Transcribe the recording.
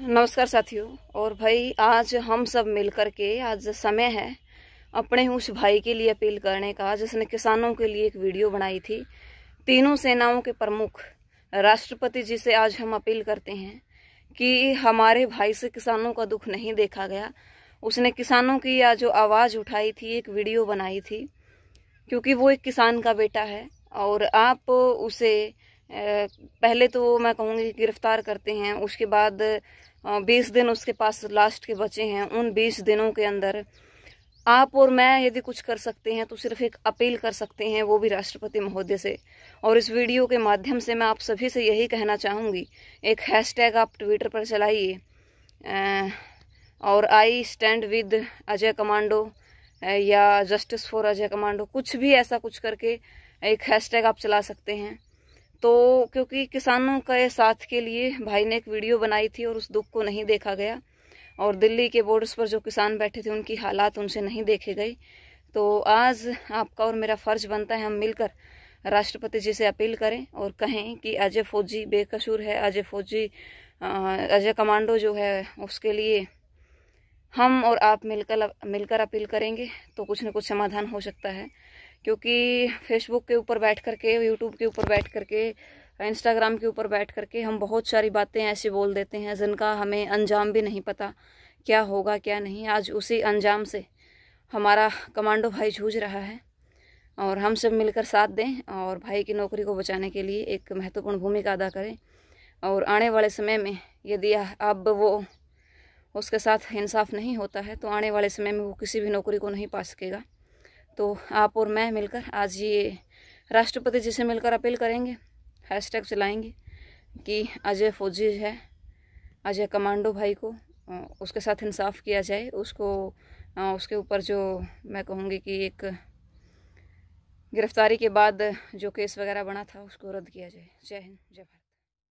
नमस्कार साथियों और भाई आज हम सब मिलकर के आज समय है अपने उस भाई के लिए अपील करने का जिसने किसानों के लिए एक वीडियो बनाई थी तीनों सेनाओं के प्रमुख राष्ट्रपति जी से आज हम अपील करते हैं कि हमारे भाई से किसानों का दुख नहीं देखा गया उसने किसानों की या जो आवाज़ उठाई थी एक वीडियो बनाई थी क्योंकि वो एक किसान का बेटा है और आप उसे पहले तो मैं कहूँगी गिरफ्तार करते हैं उसके बाद बीस दिन उसके पास लास्ट के बचे हैं उन बीस दिनों के अंदर आप और मैं यदि कुछ कर सकते हैं तो सिर्फ एक अपील कर सकते हैं वो भी राष्ट्रपति महोदय से और इस वीडियो के माध्यम से मैं आप सभी से यही कहना चाहूँगी एक हैशटैग आप ट्विटर पर चलाइए और I stand with Ajay Commando या जस्टिस फॉर अजय कमांडो कुछ भी ऐसा कुछ करके एक हैशटैग आप चला सकते हैं तो क्योंकि किसानों के साथ के लिए भाई ने एक वीडियो बनाई थी और उस दुख को नहीं देखा गया और दिल्ली के बॉर्डर्स पर जो किसान बैठे थे उनकी हालात उनसे नहीं देखे गए तो आज आपका और मेरा फर्ज बनता है हम मिलकर राष्ट्रपति जी से अपील करें और कहें कि अजय फौजी बेकसूर है अजय फौजी अजय कमांडो जो है उसके लिए हम और आप मिलकर मिलकर अपील करेंगे तो कुछ न कुछ समाधान हो सकता है क्योंकि फेसबुक के ऊपर बैठ करके यूट्यूब के ऊपर बैठ करके इंस्टाग्राम के ऊपर बैठ करके हम बहुत सारी बातें ऐसी बोल देते हैं जिनका हमें अंजाम भी नहीं पता क्या होगा क्या नहीं आज उसी अंजाम से हमारा कमांडो भाई जूझ रहा है और हम सब मिलकर साथ दें और भाई की नौकरी को बचाने के लिए एक महत्वपूर्ण भूमिका अदा करें और आने वाले समय में यदि अब वो उसके साथ इंसाफ नहीं होता है तो आने वाले समय में वो किसी भी नौकरी को नहीं पा सकेगा तो आप और मैं मिलकर आज ये राष्ट्रपति जी से मिलकर अपील करेंगे हैशटैग चलाएंगे कि अजय फौजी है अजय कमांडो भाई को उसके साथ इंसाफ किया जाए उसको उसके ऊपर जो मैं कहूँगी कि एक गिरफ्तारी के बाद जो केस वगैरह बना था उसको रद्द किया जाए जय हिंद जय भारत